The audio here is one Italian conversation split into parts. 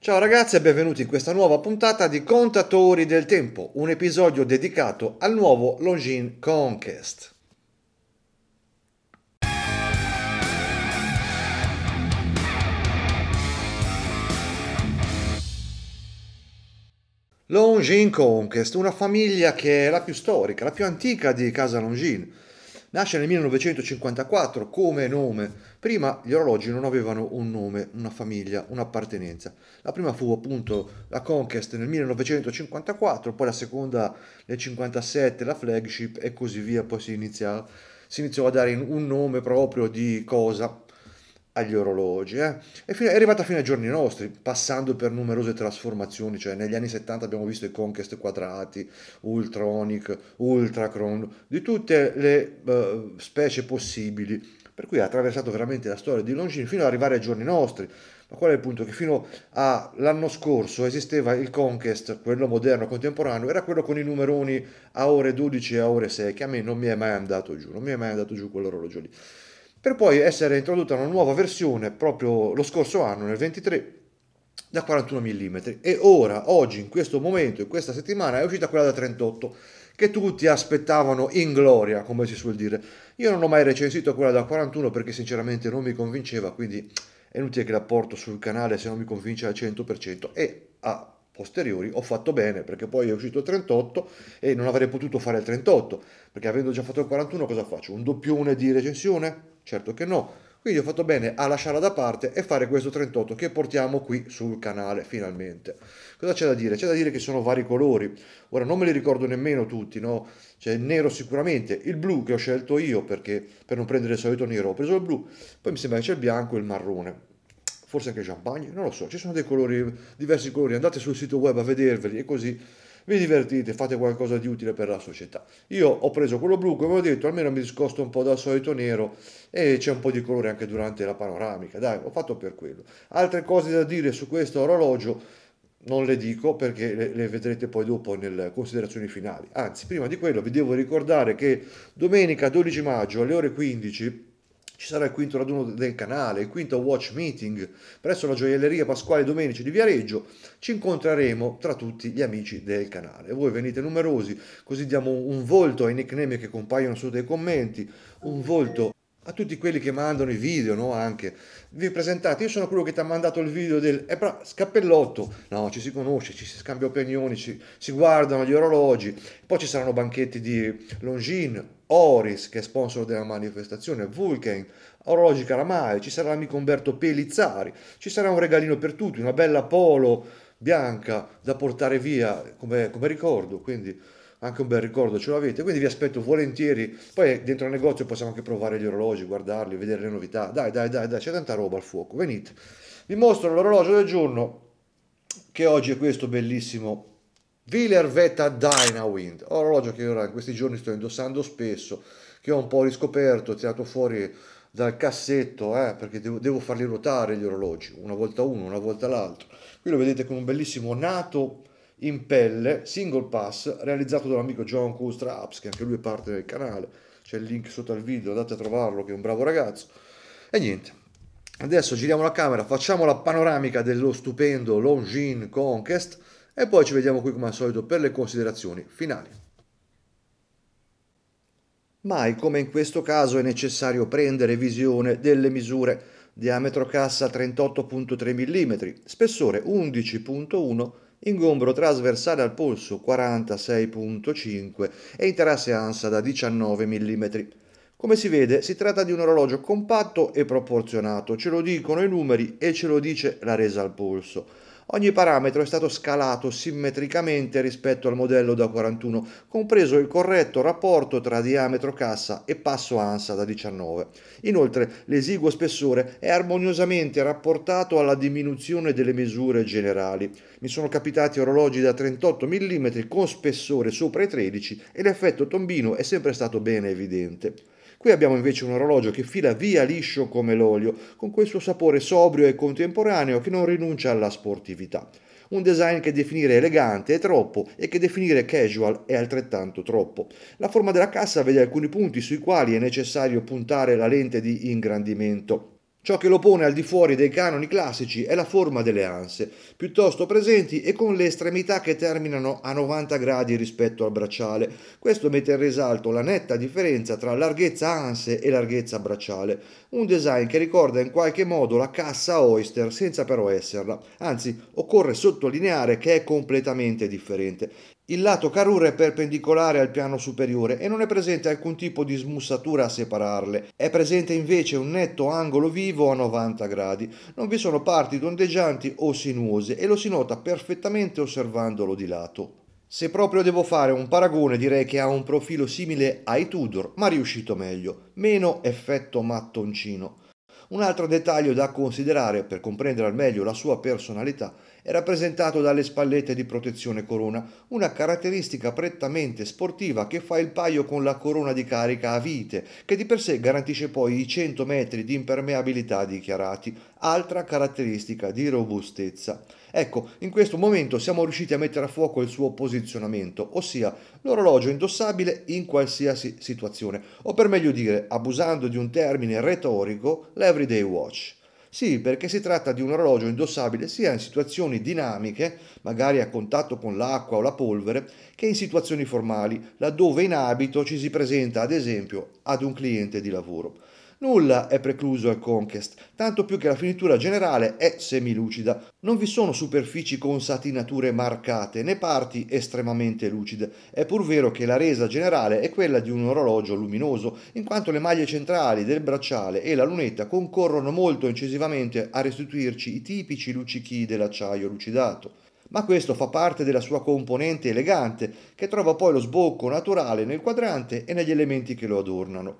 Ciao ragazzi e benvenuti in questa nuova puntata di Contatori del Tempo, un episodio dedicato al nuovo Longines Conquest. Longines Conquest, una famiglia che è la più storica, la più antica di Casa Longines Nasce nel 1954 come nome. Prima gli orologi non avevano un nome, una famiglia, un'appartenenza. La prima fu appunto la Conquest nel 1954, poi la seconda nel 1957, la flagship e così via. Poi si, inizia, si iniziò a dare un nome proprio di cosa agli orologi eh? è arrivata fino ai giorni nostri, passando per numerose trasformazioni, cioè negli anni 70 abbiamo visto i Conquest quadrati, Ultronic, Ultracron, di tutte le uh, specie possibili, per cui ha attraversato veramente la storia di Longines fino ad arrivare ai giorni nostri. Ma qual è il punto? Che fino all'anno scorso esisteva il Conquest, quello moderno, contemporaneo, era quello con i numeroni a ore 12 e a ore 6, che a me non mi è mai andato giù, non mi è mai andato giù quell'orologio lì per poi essere introdotta una nuova versione proprio lo scorso anno, nel 23, da 41 mm. E ora, oggi, in questo momento, in questa settimana, è uscita quella da 38 che tutti aspettavano in gloria, come si suol dire. Io non ho mai recensito quella da 41 perché sinceramente non mi convinceva, quindi è inutile che la porto sul canale se non mi convince al 100% e a ah, posteriori ho fatto bene perché poi è uscito il 38 e non avrei potuto fare il 38 perché avendo già fatto il 41 cosa faccio? Un doppione di recensione? Certo che no. Quindi ho fatto bene a lasciarla da parte e fare questo 38 che portiamo qui sul canale finalmente. Cosa c'è da dire? C'è da dire che sono vari colori. Ora non me li ricordo nemmeno tutti, no? C'è il nero sicuramente, il blu che ho scelto io perché per non prendere il solito nero ho preso il blu, poi mi sembra che c'è il bianco e il marrone forse anche champagne, non lo so, ci sono dei colori, diversi colori, andate sul sito web a vederveli e così vi divertite, fate qualcosa di utile per la società. Io ho preso quello blu, come ho detto, almeno mi discosto un po' dal solito nero e c'è un po' di colore anche durante la panoramica, dai, ho fatto per quello. Altre cose da dire su questo orologio non le dico perché le, vedrete poi dopo nelle considerazioni finali. Anzi, prima di quello vi devo ricordare che domenica 12 maggio alle ore 15 ci sarà il quinto raduno del canale, il quinto Watch Meeting presso la gioielleria Pasquale Domenici di Viareggio. Ci incontreremo tra tutti gli amici del canale. Voi venite numerosi, così diamo un volto ai nickname che compaiono sotto i commenti, un volto a tutti quelli che mandano i video, no? Anche vi presentate, io sono quello che ti ha mandato il video del eh, però, scappellotto, no, ci si conosce, ci si scambia opinioni, ci, si guardano gli orologi, poi ci saranno banchetti di Longines, Oris, che è sponsor della manifestazione, Vulcan, Orologi Caramai, ci sarà l'amico Umberto Pelizzari, ci sarà un regalino per tutti, una bella polo bianca da portare via come, come ricordo, quindi anche un bel ricordo ce l'avete, quindi vi aspetto volentieri, poi dentro al negozio possiamo anche provare gli orologi, guardarli, vedere le novità, dai dai dai, dai c'è tanta roba al fuoco, venite, vi mostro l'orologio del giorno, che oggi è questo bellissimo Wheeler Veta Dynawind, orologio che ora in questi giorni sto indossando spesso, che ho un po' riscoperto, tirato fuori dal cassetto, eh, perché devo, devo, farli ruotare gli orologi, una volta uno, una volta l'altro. Qui lo vedete con un bellissimo nato in pelle, single pass, realizzato dall'amico John Q. che anche lui è parte del canale, c'è il link sotto al video, andate a trovarlo, che è un bravo ragazzo. E niente, adesso giriamo la camera, facciamo la panoramica dello stupendo Longines Conquest, e poi ci vediamo qui come al solito per le considerazioni finali. Mai come in questo caso è necessario prendere visione delle misure diametro cassa 38.3 mm, spessore 11.1 ingombro trasversale al polso 46.5 e interasse ansa da 19 mm. Come si vede si tratta di un orologio compatto e proporzionato, ce lo dicono i numeri e ce lo dice la resa al polso. Ogni parametro è stato scalato simmetricamente rispetto al modello da 41, compreso il corretto rapporto tra diametro cassa e passo ansa da 19. Inoltre l'esiguo spessore è armoniosamente rapportato alla diminuzione delle misure generali. Mi sono capitati orologi da 38 mm con spessore sopra i 13 e l'effetto tombino è sempre stato bene evidente. Qui abbiamo invece un orologio che fila via liscio come l'olio, con quel suo sapore sobrio e contemporaneo che non rinuncia alla sportività. Un design che definire elegante è troppo e che definire casual è altrettanto troppo. La forma della cassa vede alcuni punti sui quali è necessario puntare la lente di ingrandimento. Ciò che lo pone al di fuori dei canoni classici è la forma delle anse, piuttosto presenti e con le estremità che terminano a 90 gradi rispetto al bracciale. Questo mette in risalto la netta differenza tra larghezza anse e larghezza bracciale, un design che ricorda in qualche modo la cassa Oyster senza però esserla, anzi occorre sottolineare che è completamente differente. Il lato carura è perpendicolare al piano superiore e non è presente alcun tipo di smussatura a separarle. È presente invece un netto angolo vivo a 90 gradi. Non vi sono parti tondeggianti o sinuose e lo si nota perfettamente osservandolo di lato. Se proprio devo fare un paragone direi che ha un profilo simile ai Tudor, ma riuscito meglio, meno effetto mattoncino. Un altro dettaglio da considerare per comprendere al meglio la sua personalità è rappresentato dalle spallette di protezione corona, una caratteristica prettamente sportiva che fa il paio con la corona di carica a vite, che di per sé garantisce poi i 100 metri di impermeabilità dichiarati, altra caratteristica di robustezza. Ecco, in questo momento siamo riusciti a mettere a fuoco il suo posizionamento, ossia l'orologio indossabile in qualsiasi situazione, o per meglio dire, abusando di un termine retorico, l'everyday watch. Sì, perché si tratta di un orologio indossabile sia in situazioni dinamiche, magari a contatto con l'acqua o la polvere, che in situazioni formali, laddove in abito ci si presenta ad esempio ad un cliente di lavoro. Nulla è precluso al Conquest, tanto più che la finitura generale è semilucida. Non vi sono superfici con satinature marcate né parti estremamente lucide. È pur vero che la resa generale è quella di un orologio luminoso, in quanto le maglie centrali del bracciale e la lunetta concorrono molto incisivamente a restituirci i tipici luccichi dell'acciaio lucidato ma questo fa parte della sua componente elegante, che trova poi lo sbocco naturale nel quadrante e negli elementi che lo adornano.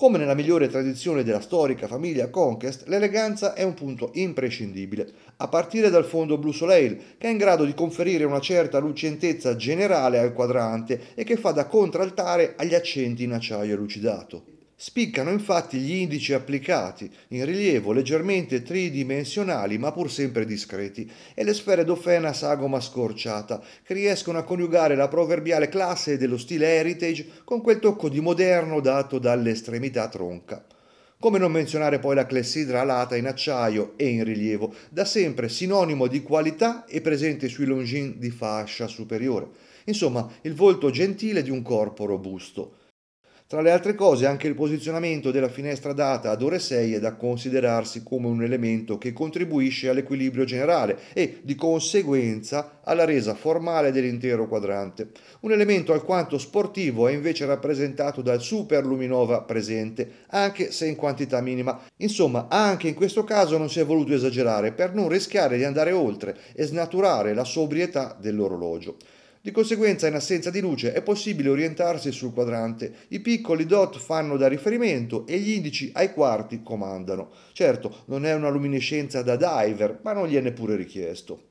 Come nella migliore tradizione della storica famiglia Conquest, l'eleganza è un punto imprescindibile, a partire dal fondo Blue Soleil, che è in grado di conferire una certa lucentezza generale al quadrante e che fa da contraltare agli accenti in acciaio lucidato. Spiccano infatti gli indici applicati, in rilievo leggermente tridimensionali ma pur sempre discreti, e le sfere d'ofena sagoma scorciata, che riescono a coniugare la proverbiale classe dello stile heritage con quel tocco di moderno dato dall'estremità tronca. Come non menzionare poi la clessidra alata in acciaio e in rilievo, da sempre sinonimo di qualità e presente sui longin di fascia superiore. Insomma, il volto gentile di un corpo robusto. Tra le altre cose anche il posizionamento della finestra data ad ore 6 è da considerarsi come un elemento che contribuisce all'equilibrio generale e di conseguenza alla resa formale dell'intero quadrante. Un elemento alquanto sportivo è invece rappresentato dal Super Luminova presente, anche se in quantità minima. Insomma, anche in questo caso non si è voluto esagerare per non rischiare di andare oltre e snaturare la sobrietà dell'orologio. Di conseguenza, in assenza di luce è possibile orientarsi sul quadrante. I piccoli dot fanno da riferimento e gli indici ai quarti comandano. Certo, non è una luminescenza da diver, ma non gli è neppure richiesto.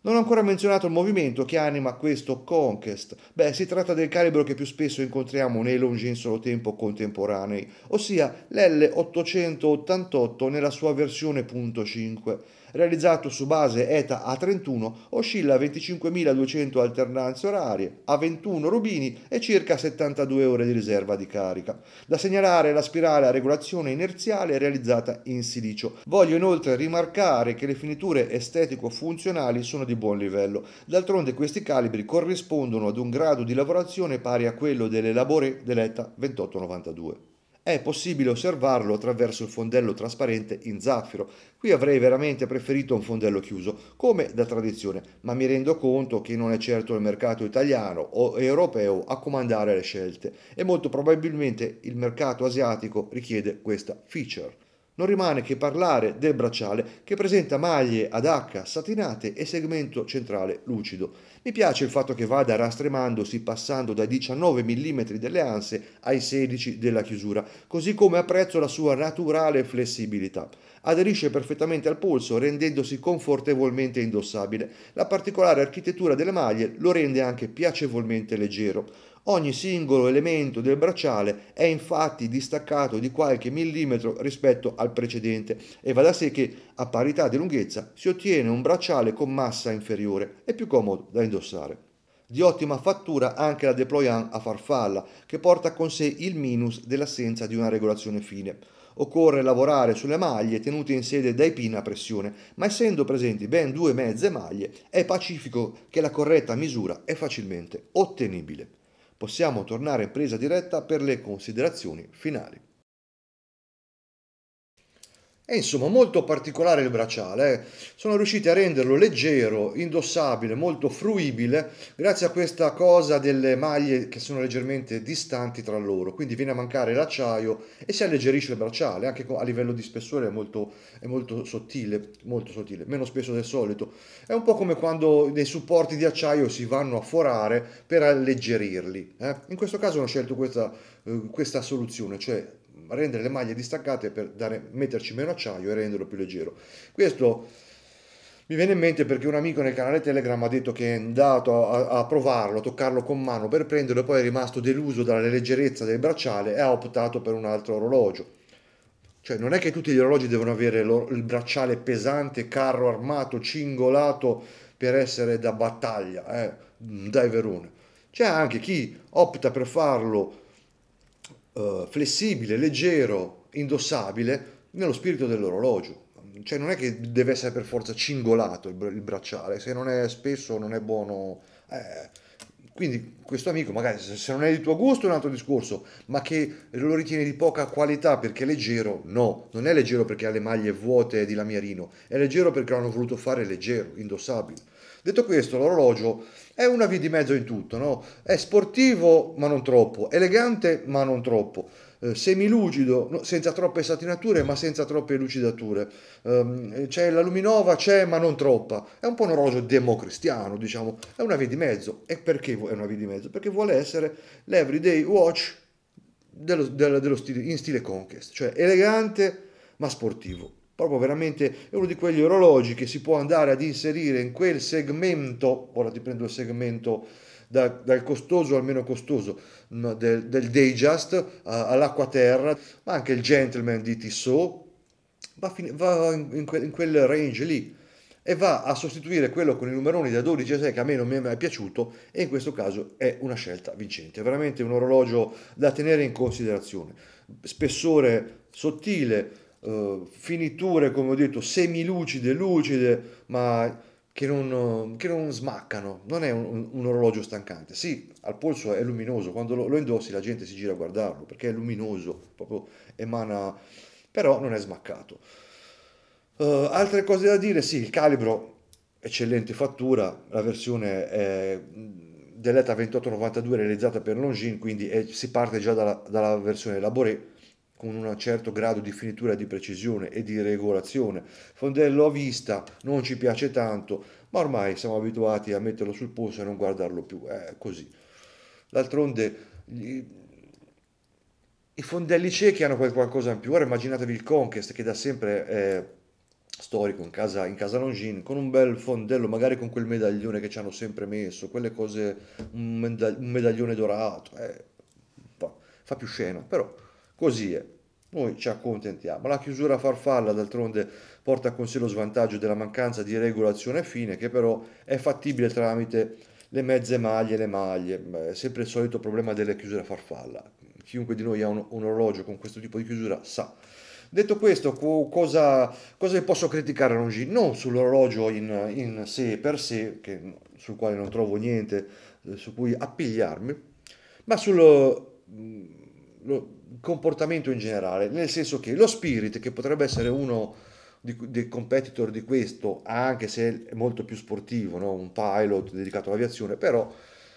Non ho ancora menzionato il movimento che anima questo Conquest. Beh, si tratta del calibro che più spesso incontriamo nei solo tempo contemporanei, ossia l'L888 nella sua versione .5 realizzato su base ETA A31, oscilla a 25.200 alternanze orarie, a 21 rubini e circa 72 ore di riserva di carica. Da segnalare la spirale a regolazione inerziale realizzata in silicio. Voglio inoltre rimarcare che le finiture estetico-funzionali sono di buon livello. D'altronde questi calibri corrispondono ad un grado di lavorazione pari a quello delle labore dell'ETA 2892 è possibile osservarlo attraverso il fondello trasparente in zaffiro. Qui avrei veramente preferito un fondello chiuso, come da tradizione, ma mi rendo conto che non è certo il mercato italiano o europeo a comandare le scelte e molto probabilmente il mercato asiatico richiede questa feature non rimane che parlare del bracciale che presenta maglie ad H satinate e segmento centrale lucido. Mi piace il fatto che vada rastremandosi passando dai 19 mm delle anse ai 16 della chiusura, così come apprezzo la sua naturale flessibilità. Aderisce perfettamente al polso rendendosi confortevolmente indossabile. La particolare architettura delle maglie lo rende anche piacevolmente leggero. Ogni singolo elemento del bracciale è infatti distaccato di qualche millimetro rispetto al precedente e va da sé che a parità di lunghezza si ottiene un bracciale con massa inferiore e più comodo da indossare. Di ottima fattura anche la déployant a farfalla, che porta con sé il minus dell'assenza di una regolazione fine. Occorre lavorare sulle maglie tenute in sede dai pin a pressione, ma essendo presenti ben due mezze maglie, è pacifico che la corretta misura è facilmente ottenibile possiamo tornare in presa diretta per le considerazioni finali. È insomma molto particolare il bracciale, eh. sono riusciti a renderlo leggero, indossabile, molto fruibile grazie a questa cosa delle maglie che sono leggermente distanti tra loro, quindi viene a mancare l'acciaio e si alleggerisce il bracciale, anche a livello di spessore è molto, è molto sottile, molto sottile, meno spesso del solito. È un po' come quando dei supporti di acciaio si vanno a forare per alleggerirli. Eh? In questo caso ho scelto questa, eh, questa soluzione, cioè rendere le maglie distaccate per dare, metterci meno acciaio e renderlo più leggero. Questo mi viene in mente perché un amico nel canale Telegram ha detto che è andato a, a, provarlo, a toccarlo con mano per prenderlo, e poi è rimasto deluso dalla leggerezza del bracciale e ha optato per un altro orologio. Cioè, non è che tutti gli orologi devono avere il bracciale pesante, carro armato, cingolato per essere da battaglia, eh? diver 1. C'è anche chi opta per farlo eh, flessibile, leggero, indossabile nello spirito dell'orologio. Cioè non è che deve essere per forza cingolato il, br- il bracciale, se non è spesso non è buono... Eh, quindi questo amico, magari se non è di tuo gusto è un altro discorso, ma che lo ritieni di poca qualità perché è leggero, no, non è leggero perché ha le maglie vuote di lamiarino, è leggero perché l'hanno voluto fare leggero, indossabile. Detto questo, l'orologio è una via di mezzo in tutto, no? È sportivo ma non troppo, elegante ma non troppo. Eh, semilugido, no, senza troppe satinature ma senza troppe lucidature. Eh, c'è la luminova, c'è ma non troppa. È un po' un orologio democristiano, diciamo, è una via di mezzo. E perché è una via di mezzo? Perché vuole essere l'everyday watch dello, dello, dello stile, in stile conquest, cioè elegante ma sportivo proprio veramente è uno di quegli orologi che si può andare ad inserire in quel segmento, ora ti prendo il segmento da, dal costoso al meno costoso mm, del, del Dayjust all'acqua terra, ma anche il Gentleman di Tissot, va, fin, va in, in, quel, in, quel, range lì e va a sostituire quello con i numeroni da 12 a 6 che a me non mi è mai piaciuto e in questo caso è una scelta vincente, è veramente un orologio da tenere in considerazione, spessore sottile, eh, finiture, come ho detto, semilucide, lucide, ma che non, che non smaccano. Non è un, un, orologio stancante. Sì, al polso è luminoso, quando lo, lo, indossi la gente si gira a guardarlo perché è luminoso, proprio emana, però non è smaccato. Uh, altre cose da dire, sì, il calibro, eccellente fattura, la versione è dell'ETA 2892 realizzata per Longines, quindi è, si parte già dalla, dalla versione Laboré con un certo grado di finitura di precisione e di regolazione. Fondello a vista non ci piace tanto, ma ormai siamo abituati a metterlo sul polso e non guardarlo più. È così. D'altronde gli... i fondelli ciechi hanno qualcosa in più. Ora immaginatevi il Conquest che da sempre è storico in casa, in casa Longin con un bel fondello, magari con quel medaglione che ci hanno sempre messo, quelle cose, un, medaglione dorato. Eh, fa, fa più scena, però Così è. Noi ci accontentiamo. La chiusura farfalla d'altronde porta con sé lo svantaggio della mancanza di regolazione fine che però è fattibile tramite le mezze maglie le maglie. Beh, è sempre il solito problema delle chiusure farfalla. Chiunque di noi ha un, un orologio con questo tipo di chiusura sa. Detto questo, cosa, cosa posso criticare a Longines? Non sull'orologio in, in, sé per sé, che, sul quale non trovo niente eh, su cui appigliarmi, ma sul... Mm, lo, comportamento in generale, nel senso che lo Spirit, che potrebbe essere uno dei competitor di questo, anche se è molto più sportivo, no? un pilot dedicato all'aviazione, però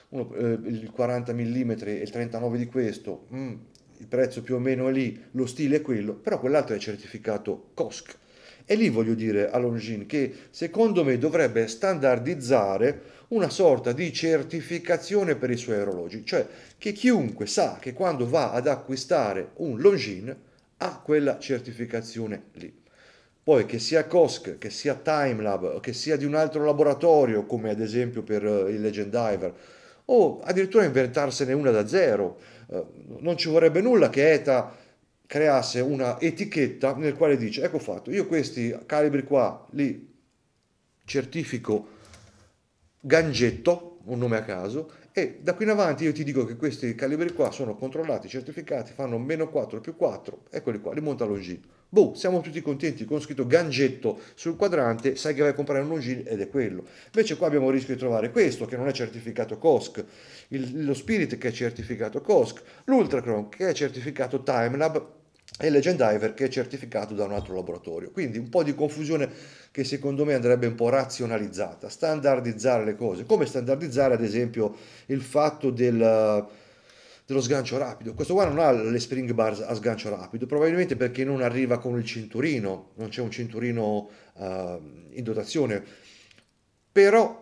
uno, eh, il 40 mm e il 39 di questo, mm, il prezzo più o meno è lì, lo stile è quello, però quell'altro è certificato COSC. E lì voglio dire a Longines che secondo me dovrebbe standardizzare una sorta di certificazione per i suoi orologi, cioè che chiunque sa che quando va ad acquistare un Longines ha quella certificazione lì. Poi che sia COSC, che sia Timelab, che sia di un altro laboratorio, come ad esempio per eh, il Legend Diver, o addirittura inventarsene una da zero. Eh, non ci vorrebbe nulla che ETA creasse una etichetta nel quale dice ecco fatto, io questi calibri qua li certifico Gangetto, un nome a caso, e da qui in avanti io ti dico che questi calibri qua sono controllati, certificati, fanno meno 4 più 4, eccoli qua, li monta l'OG. Boh, siamo tutti contenti con scritto gangetto sul quadrante, sai che vai a comprare un OG ed è quello. Invece qua abbiamo il rischio di trovare questo che non è certificato COSC, il, lo Spirit che è certificato COSC, l'Ultracron che è certificato Timelab, e Legend Diver che è certificato da un altro laboratorio. Quindi un po' di confusione che secondo me andrebbe un po' razionalizzata, standardizzare le cose, come standardizzare ad esempio il fatto del, dello sgancio rapido. Questo qua non ha le spring bars a sgancio rapido, probabilmente perché non arriva con il cinturino, non c'è un cinturino uh, in dotazione. Però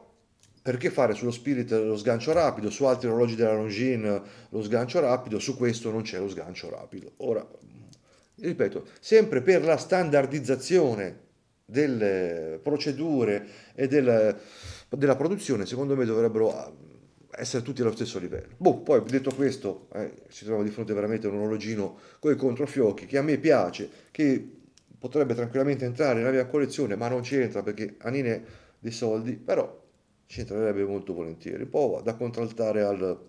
perché fare sullo Spirit lo sgancio rapido, su altri orologi della Longines lo sgancio rapido, su questo non c'è lo sgancio rapido. Ora ripeto, sempre per la standardizzazione delle procedure e del, della produzione, secondo me dovrebbero ah, essere tutti allo stesso livello. Boh, poi detto questo, eh, ci troviamo di fronte veramente a un orologino con i controfiocchi che a me piace, che potrebbe tranquillamente entrare nella mia collezione, ma non c'entra perché anine dei soldi, però ci entrerebbe molto volentieri. Un po' da contraltare al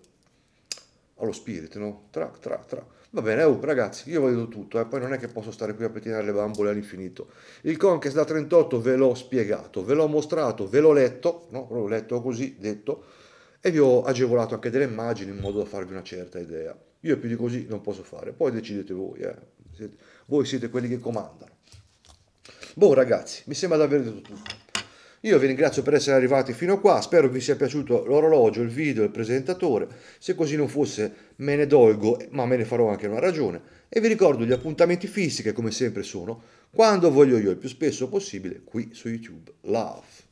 allo spirito, no? Tra, tra, tra. Va bene, oh, ragazzi, io vedo tutto, eh? poi non è che posso stare qui a pettinare le bambole all'infinito. Il Conquest da 38 ve l'ho spiegato, ve l'ho mostrato, ve l'ho letto, no? L'ho letto così, detto, e vi ho agevolato anche delle immagini in modo da farvi una certa idea. Io più di così non posso fare, poi decidete voi, eh? voi siete quelli che comandano. Boh, ragazzi, mi sembra di aver detto tutto. Io vi ringrazio per essere arrivati fino a qua, spero vi sia piaciuto l'orologio, il video, il presentatore. Se così non fosse me ne dolgo, ma me ne farò anche una ragione. E vi ricordo gli appuntamenti fissi che come sempre sono quando voglio io, il più spesso possibile, qui su YouTube. Love.